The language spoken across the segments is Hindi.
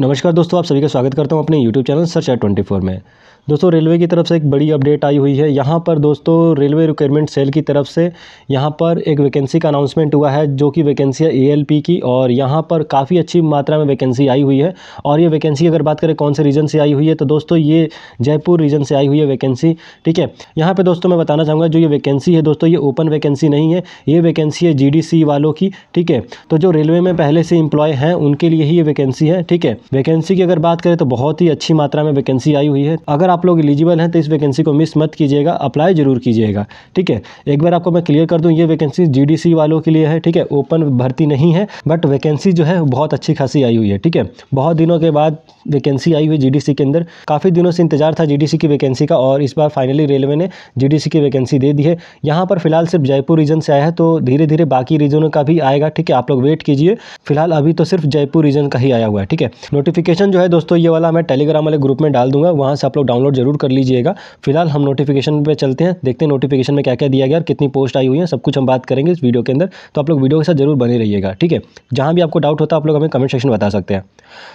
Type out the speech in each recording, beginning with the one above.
नमस्कार दोस्तों आप सभी का स्वागत करता हूं अपने YouTube channel search at twenty four में दोस्तों रेलवे की तरफ से एक बड़ी अपडेट आई हुई है यहाँ पर दोस्तों रेलवे रिक्वायरमेंट सेल की तरफ से यहाँ पर एक वैकेंसी का अनाउंसमेंट हुआ है जो कि वैकेंसी है एएलपी की और यहाँ पर काफ़ी अच्छी मात्रा में वैकेंसी आई हुई है और ये वैकेंसी अगर बात करें कौन से रीजन से आई हुई है तो दोस्तों ये जयपुर रीजन से आई हुई है वैकेंसी ठीक है यहाँ पर दोस्तों मैं बताना चाहूँगा जो ये वैकेंसी है दोस्तों ये ओपन वैकेंसी नहीं है ये वैकेंसी है जी वालों की ठीक है तो जो रेलवे में पहले से इम्प्लॉय हैं उनके लिए ही ये वैकेंसी है ठीक है वैकेंसी की अगर बात करें तो बहुत ही अच्छी मात्रा में वैकेंसी आई हुई है अगर आप लोग एलिजिबल हैं तो इस वैकेंसी को मिस मत कीजिएगा अप्लाई जरूर कीजिएगा ठीक है एक बार आपको मैं क्लियर कर दूँ ये वैकेंसी जी वालों के लिए है ठीक है ओपन भर्ती नहीं है बट वैकेंसी जो है बहुत अच्छी खासी आई हुई है ठीक है बहुत दिनों के बाद वैकेंसी आई हुई जी के अंदर काफ़ी दिनों से इंतजार था जी की वैकेंसी का और इस बार फाइनली रेलवे ने जी की वैकेंसी दे दी है यहाँ पर फिलहाल सिर्फ जयपुर रीजन से आया है तो धीरे धीरे बाकी रीजनों का भी आएगा ठीक है आप लोग वेट कीजिए फिलहाल अभी तो सिर्फ जयपुर रीजन का ही आया हुआ है ठीक है नोटिफिकेशन जो है दोस्तों ये वाला मैं टेलीग्राम वाले ग्रुप में डाल दूंगा वहाँ से आप लोग डाउनलोड जरूर कर लीजिएगा फिलहाल हम नोटिफिकेशन पे चलते हैं देखते हैं नोटिफिकेशन में क्या क्या दिया गया और कितनी पोस्ट आई हुई है सब कुछ हम बात करेंगे इस वीडियो के अंदर तो आप लोग वीडियो के साथ जरूर बने रहिएगा ठीक है जहाँ भी आपको डाउट होता है आप लोग हमें कमेंट सेक्शन बता सकते हैं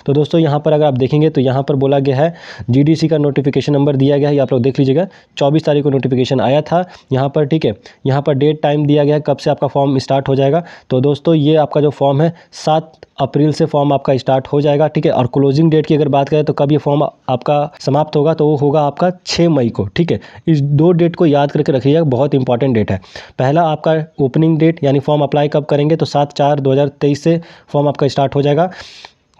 तो दोस्तों यहाँ पर अगर आप देखेंगे तो यहाँ पर बोला गया है जी का नोटिफिकेशन नंबर दिया गया है आप लोग देख लीजिएगा चौबीस तारीख को नोटिफिकेशन आया था यहाँ पर ठीक है यहाँ पर डेट टाइम दिया गया है कब से आपका फॉर्म स्टार्ट हो जाएगा तो दोस्तों ये आपका जो फॉर्म है सात अप्रैल से फॉर्म आपका स्टार्ट हो जाएगा ठीक है और क्लोजिंग डेट की अगर बात करें तो कब ये फॉर्म आपका समाप्त होगा तो वो होगा आपका छः मई को ठीक है इस दो डेट को याद करके रखिएगा बहुत इंपॉर्टेंट डेट है पहला आपका ओपनिंग डेट यानी फॉर्म अप्लाई कब करेंगे तो सात चार दो से फॉर्म आपका स्टार्ट हो जाएगा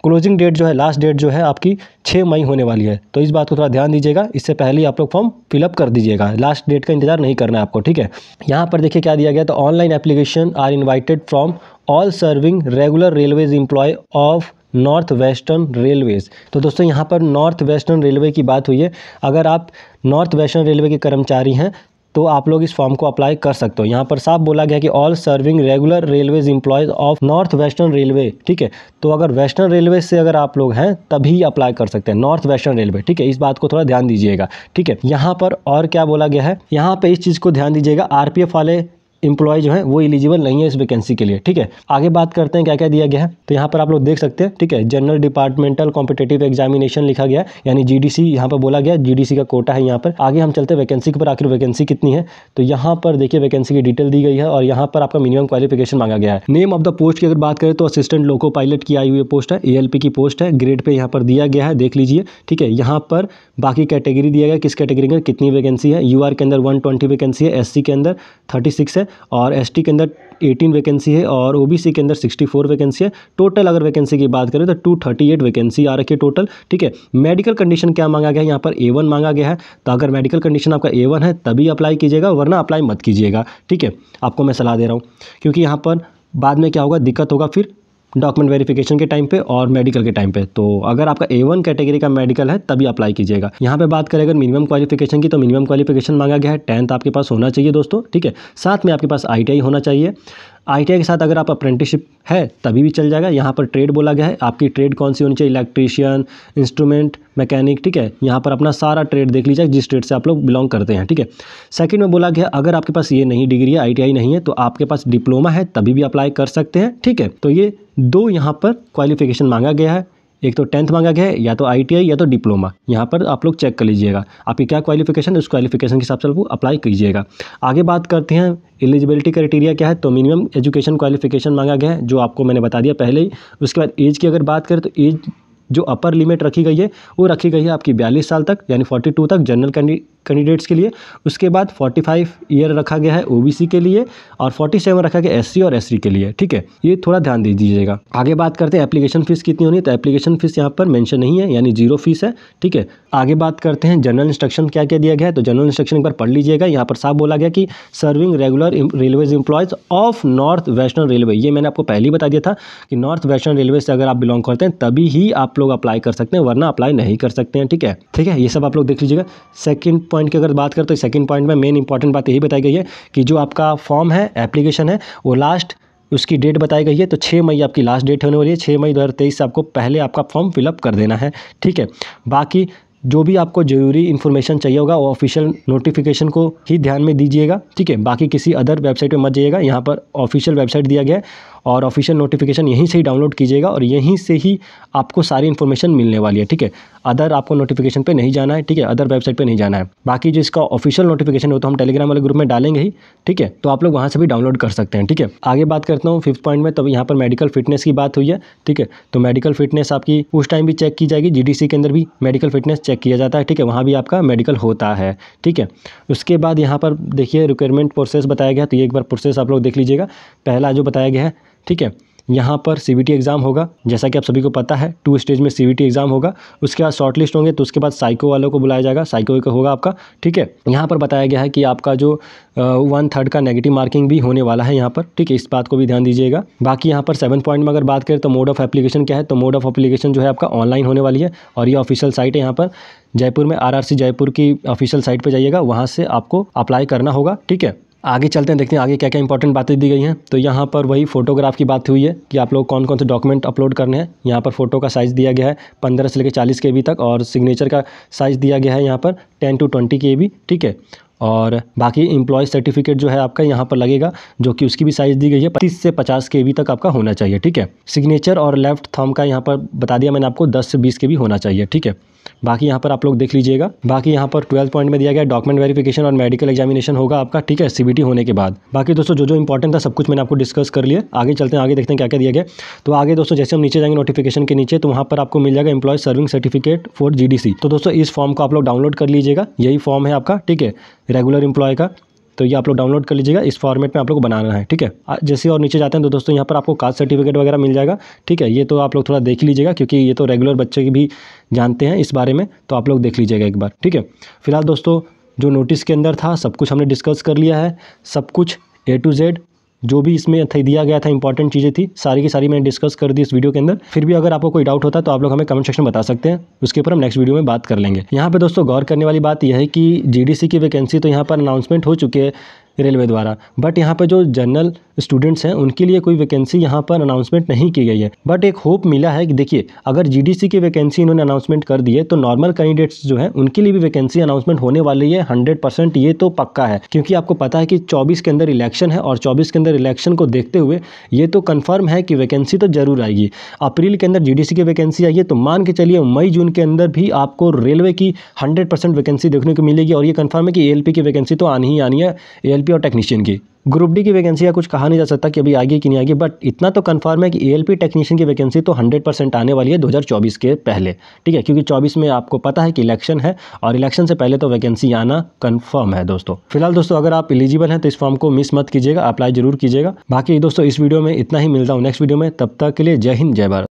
क्लोजिंग डेट जो है लास्ट डेट जो है आपकी छः मई होने वाली है तो इस बात को थोड़ा ध्यान दीजिएगा इससे पहले ही आप लोग फॉर्म फिलअप कर दीजिएगा लास्ट डेट का इंतजार नहीं करना है आपको ठीक है यहाँ पर देखिए क्या दिया गया तो online application are invited from all serving regular railways employee of north western railways तो दोस्तों यहाँ पर नॉर्थ वेस्टर्न रेलवे की बात हुई है अगर आप नॉर्थ वेस्टर्न रेलवे के कर्मचारी हैं तो आप लोग इस फॉर्म को अप्लाई कर सकते हो यहाँ पर साफ बोला गया कि all serving regular railways employees of north western railway ठीक है तो अगर वेस्टर्न रेलवे से अगर आप लोग हैं तभी अप्लाई कर सकते हैं नॉर्थ वेस्टर्न रेलवे ठीक है इस बात को थोड़ा ध्यान दीजिएगा ठीक है यहाँ पर और क्या बोला गया है यहाँ पर इस चीज़ को ध्यान दीजिएगा आर वाले इंप्लॉय जो है वो एलिजिबल नहीं है इस वैकेंसी के लिए ठीक है आगे बात करते हैं क्या क्या दिया गया है तो यहाँ पर आप लोग देख सकते हैं ठीक है जनरल डिपार्टमेंटल कॉम्पिटेटिव एग्जामिनेशन लिखा गया यानी जीडीसी यहाँ पर बोला गया जीडीसी का कोटा है यहाँ पर आगे हम चलते हैं वैकेंसी ऊपर आखिर वैकेंसी कितनी है तो यहाँ पर देखिए वैकेंसी की डिटेल दी गई है और यहाँ पर आपका मिनिमम क्वालिफिकेशन मांगा गया है नेम ऑफ द पोस्ट की अगर बात करें तो असिस्टेंट लोको पायलट की आई हुई पोस्ट है ए की पोस्ट है ग्रेड पे यहाँ पर दिया गया है देख लीजिए ठीक है यहाँ पर बाकी कैटेगरी दिया गया किस कैटेगरी में कितनी वैकेंसी है यू के अंदर वन वैकेंसी है एस के अंदर थर्टी है और एस के अंदर एटीन वैकेंसी है और ओ के अंदर सिक्सटी फोर वैकेंसी है टोटल अगर वैकेंसी की बात करें तो टू थर्टी एट वैकेंसी आ रखी है टोटल ठीक है मेडिकल कंडीशन क्या मांगा गया है यहाँ पर ए वन मांगा गया है तो अगर मेडिकल कंडीशन आपका ए वन है तभी अप्लाई कीजिएगा वरना अप्लाई मत कीजिएगा ठीक है आपको मैं सलाह दे रहा हूँ क्योंकि यहाँ पर बाद में क्या होगा दिक्कत होगा फिर डॉक्यूमेंट वेरिफिकेशन के टाइम पे और मेडिकल के टाइम पे तो अगर आपका ए वन कैटेगरी का मेडिकल है तभी अप्लाई कीजिएगा यहाँ पे बात करें अगर मिनिमम क्वालिफिकेशन की तो मिनिमम क्वालिफिकेशन मांगा गया है टेंथ आपके पास होना चाहिए दोस्तों ठीक है साथ में आपके पास आई होना चाहिए आई के साथ अगर आप अप्रेंटिसशिप है तभी भी चल जाएगा यहाँ पर ट्रेड बोला गया है आपकी ट्रेड कौन सी होनी चाहिए इलेक्ट्रीशियन इंस्ट्रूमेंट मैकेनिक ठीक है यहाँ पर अपना सारा ट्रेड देख लीजिए जिस ट्रेड से आप लोग बिलोंग करते हैं ठीक है सेकंड में बोला गया अगर आपके पास ये नहीं डिग्री है आईटीआई नहीं है तो आपके पास डिप्लोमा है तभी भी अप्लाई कर सकते हैं ठीक है तो ये दो यहाँ पर क्वालिफिकेशन मांगा गया है एक तो टेंथ मांगा गया है या तो आई या तो डिप्लोमा यहाँ पर आप लोग चेक कर लीजिएगा आपकी क्या क्वालिफिकेशन है उस क्वालिफिकेशन के हिसाब से आपको अप्लाई कीजिएगा आगे बात करते हैं एलिजिबिलिटी क्राइटेरिया क्या है तो मिनिमम एजुकेशन क्वालिफिकेशन मांगा गया है जो आपको मैंने बता दिया पहले ही उसके बाद एज की अगर बात करें तो एज जो अपर लिमिट रखी गई है वो रखी गई है आपकी बयालीस साल तक यानी फोर्टी टू तक जनरल कैंडिडेट्स के लिए उसके बाद फोर्टी फाइव ईयर रखा गया है ओबीसी के लिए और फोर्टी सेवन रखा गया एस सी और एस के लिए ठीक है ये थोड़ा ध्यान दे दीजिएगा आगे बात करते हैं एप्लीकेशन फीस कितनी होनी है तो एप्लीकेशन फीस यहाँ पर मैंशन नहीं है यानी जीरो फीस है ठीक है आगे बात करते हैं जनरल इंस्ट्रक्शन क्या क्या दिया गया है तो जनरल इंस्ट्रक्शन एक बार पढ़ लीजिएगा यहाँ पर साफ बोला गया कि serving regular railways employees of north western railway ये मैंने आपको पहले ही बता दिया था कि नॉर्थ वेस्टर्न रेलवे से अगर आप बिलोंग करते हैं तभी ही आप आप लोग अप्लाई कर सकते हैं वरना अप्लाई नहीं कर सकते हैं ठीक है ठीक है ये सब आप लोग देख लीजिएगा सेकेंड पॉइंट की अगर बात करें तो सेकंड पॉइंट में मेन इंपॉर्टेंट बात यही बताई गई है कि जो आपका फॉर्म है एप्लीकेशन है वो लास्ट उसकी डेट बताई गई है तो छः मई आपकी लास्ट डेट होने वाली है छः मई दो से आपको पहले आपका फॉर्म फिलअप कर देना है ठीक है बाकी जो भी आपको जरूरी इन्फॉर्मेशन चाहिए होगा वो ऑफिशियल नोटिफिकेशन को ही ध्यान में दीजिएगा ठीक है बाकी किसी अदर वेबसाइट पे मत जाइएगा यहाँ पर ऑफिशियल वेबसाइट दिया गया है और ऑफिशियल नोटिफिकेशन यहीं से ही डाउनलोड कीजिएगा और यहीं से ही आपको सारी इन्फॉर्मेशन मिलने वाली है ठीक है अदर आपको नोटिफिकेशन पे नहीं जाना है ठीक है अदर वेबसाइट पे नहीं जाना है बाकी जो इसका ऑफिशियल नोटिफिकेशन है तो हम टेलीग्राम वाले ग्रुप में डालेंगे ही ठीक है तो आप लोग वहाँ से भी डाउनलोड कर सकते हैं ठीक है आगे बात करता हूँ फिफ्थ पॉइंट में तब यहाँ पर मेडिकल फिटनेस की बात हुई है ठीक है तो मेडिकल फिटनेस आपकी उस टाइम भी चेक की जाएगी जी के अंदर भी मेडिकल फिटनेस चेक किया जाता है ठीक है वहाँ भी आपका मेडिकल होता है ठीक है उसके बाद यहाँ पर देखिए रिक्वायरमेंट प्रोसेस बताया गया तो ये एक बार प्रोसेस आप लोग देख लीजिएगा पहला जो बताया गया है ठीक है यहाँ पर सी एग्ज़ाम होगा जैसा कि आप सभी को पता है टू स्टेज में सी एग्ज़ाम होगा उसके बाद शॉर्ट लिस्ट होंगे तो उसके बाद साइको वालों को बुलाया जाएगा साइको का होगा आपका ठीक है यहाँ पर बताया गया है कि आपका जो वन थर्ड का नेगेटिव मार्किंग भी होने वाला है यहाँ पर ठीक है इस बात को भी ध्यान दीजिएगा बाकी यहाँ पर सेवन पॉइंट में अगर बात करें तो मोड ऑफ एप्लीकेशन क्या है तो मोड ऑफ एप्लीकेशन जो है आपका ऑनलाइन होने वाली है और ये ऑफिशियल साइट है यहाँ पर जयपुर में सी जयपुर की ऑफिशियल साइट पर जाइएगा वहाँ से आपको अप्लाई करना होगा ठीक है आगे चलते हैं देखते हैं आगे क्या क्या इंपॉर्टेंट बातें दी गई हैं तो यहाँ पर वही फोटोग्राफ की बात हुई है कि आप लोग कौन कौन से डॉक्यूमेंट अपलोड करने हैं यहाँ पर फोटो का साइज़ दिया गया है पंद्रह से लेकर चालीस के बी तक और सिग्नेचर का साइज़ दिया गया है यहाँ पर टेन टू ट्वेंटी के बी ठीक है और बाकी इम्प्लॉय सर्टिफिकेट जो है आपका यहाँ पर लगेगा जो कि उसकी भी साइज़ दी गई है पच्चीस से पचास के तक आपका होना चाहिए ठीक है सिग्नेचर और लेफ्ट थम का यहाँ पर बता दिया मैंने आपको दस से बीस के होना चाहिए ठीक है बाकी यहाँ पर आप लोग देख लीजिएगा बाकी यहाँ पर ट्वेल्थ पॉइंट में दिया गया डॉक्यूमेंट वेरिफिकेशन और मेडिकल एग्जामिनेशन होगा आपका ठीक है सीबीटी होने के बाद बाकी दोस्तों जो जो इंपॉर्टेंट था सब कुछ मैंने आपको डिस्कस कर लिया आगे चलते हैं आगे देखते हैं क्या क्या दिया गया तो आगे दोस्तों जैसे हम नीचे जाएंगे नोटिफिकेशन के नीचे तो वहाँ पर आपको मिल जाएगा इंप्लॉय सर्विंग सर्टिफिकेट फॉर जी तो दोस्तों इस फॉर्म को आप लोग डाउनलोड कर लीजिएगा यही फॉर्म है आपका ठीक है रेगुलर इंप्लॉय का तो ये आप लोग डाउनलोड कर लीजिएगा इस फॉर्मेट में आप लोग को बनाना है ठीक है जैसे और नीचे जाते हैं तो दोस्तों यहाँ पर आपको कास्ट सर्टिफिकेट वगैरह मिल जाएगा ठीक है ये तो आप लोग थोड़ा देख लीजिएगा क्योंकि ये तो रेगुलर बच्चे भी जानते हैं इस बारे में तो आप लोग देख लीजिएगा एक बार ठीक है फिलहाल दोस्तों जो नोटिस के अंदर था सब कुछ हमने डिस्कस कर लिया है सब कुछ ए टू जेड जो भी इसमें दिया गया था इंपॉर्टेंट चीज़ें थी सारी की सारी मैंने डिस्कस कर दी इस वीडियो के अंदर फिर भी अगर आपको कोई डाउट होता तो आप लोग हमें कमेंट सेक्शन में बता सकते हैं उसके ऊपर हम नेक्स्ट वीडियो में बात कर लेंगे यहाँ पर दोस्तों गौर करने वाली बात यह है कि जी की वैकेंसी तो यहाँ पर अनाउंसमेंट हो चुकी है रेलवे द्वारा बट यहाँ पर जो जनरल स्टूडेंट्स हैं उनके लिए कोई वैकेंसी यहाँ पर अनाउंसमेंट नहीं की गई है बट एक होप मिला है कि देखिए अगर जीडीसी की वैकेंसी इन्होंने अनाउंसमेंट कर दी है तो नॉर्मल कैंडिडेट्स जो है उनके लिए भी वैकेंसी अनाउंसमेंट होने वाली है हंड्रेड परसेंट ये तो पक्का है क्योंकि आपको पता है कि चौबीस के अंदर इलेक्शन है और चौबीस के अंदर इलेक्शन को देखते हुए ये तो कन्फर्म है कि वैकेंसी तो जरूर आएगी अप्रैल के अंदर जी की वैकेंसी आई है तो मान के चलिए मई जून के अंदर भी आपको रेलवे की हंड्रेड वैकेंसी देखने को मिलेगी और ये कन्फर्म है कि ए की वैकेंसी तो आनी ही आनी है ए एलपी और टेक्नीशियन की ग्रुप डी की वैकेंसी का कुछ कहा नहीं जा सकता कि अभी आगे कि नहीं आगे बट इतना तो कंफर्म है कि एएलपी टेक्नीशियन की वैकेंसी तो 100 परसेंट आने वाली है 2024 के पहले ठीक है क्योंकि 24 में आपको पता है कि इलेक्शन है और इलेक्शन से पहले तो वैकेंसी आना कंफर्म है दोस्तों फिलहाल दोस्तों अगर आप इलिजिबल हैं तो इस फॉर्म को मिस मत कीजिएगा अप्लाई जरूर कीजिएगा बाकी दोस्तों इस वीडियो में इतना ही मिलता हूँ नेक्स्ट वीडियो में तब तक के लिए जय हिंद जय भारत